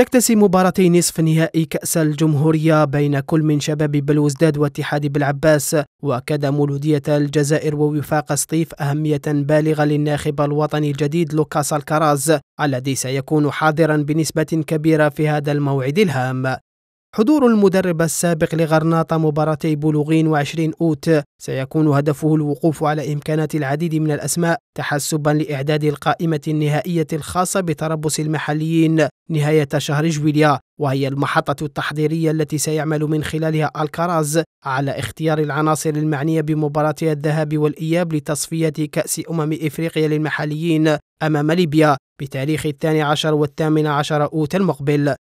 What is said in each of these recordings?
تكتسي مباراتي نصف نهائي كأس الجمهورية بين كل من شباب بلوزداد واتحاد بالعباس وأكد مولودية الجزائر ووفاق سطيف أهمية بالغة للناخب الوطني الجديد لوكاس الكراز الذي سيكون حاضرا بنسبة كبيرة في هذا الموعد الهام حضور المدرب السابق لغرناطة مباراتي بلوغين وعشرين أوت سيكون هدفه الوقوف على إمكانات العديد من الأسماء تحسبا لإعداد القائمة النهائية الخاصة بتربص المحليين نهاية شهر جويليا وهي المحطة التحضيرية التي سيعمل من خلالها الكراز على اختيار العناصر المعنية بمباراتي الذهاب والإياب لتصفية كأس أمم إفريقيا للمحليين أمام ليبيا بتاريخ الثاني عشر والثامن عشر أوت المقبل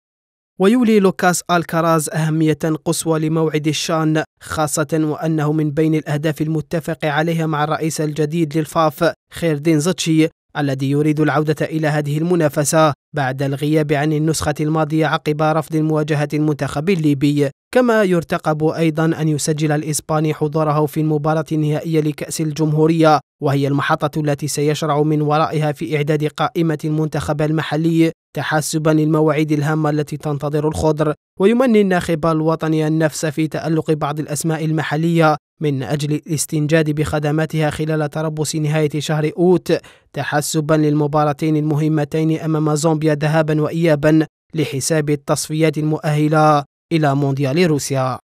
ويولي لوكاس الكراز أهمية قصوى لموعد الشان خاصة وأنه من بين الأهداف المتفق عليها مع الرئيس الجديد للفاف خيردين زتشي الذي يريد العودة إلى هذه المنافسة بعد الغياب عن النسخة الماضية عقب رفض مواجهة المنتخب الليبي كما يرتقب أيضا أن يسجل الإسباني حضوره في المباراة النهائية لكأس الجمهورية وهي المحطة التي سيشرع من ورائها في إعداد قائمة المنتخب المحلي تحسبا للمواعيد الهامة التي تنتظر الخضر ويمني الناخب الوطني النفس في تألق بعض الأسماء المحلية من أجل الاستنجاد بخدماتها خلال تربص نهاية شهر أوت تحسبا للمباراتين المهمتين أمام زومبيا ذهابا وإيابا لحساب التصفيات المؤهلة إلى مونديال روسيا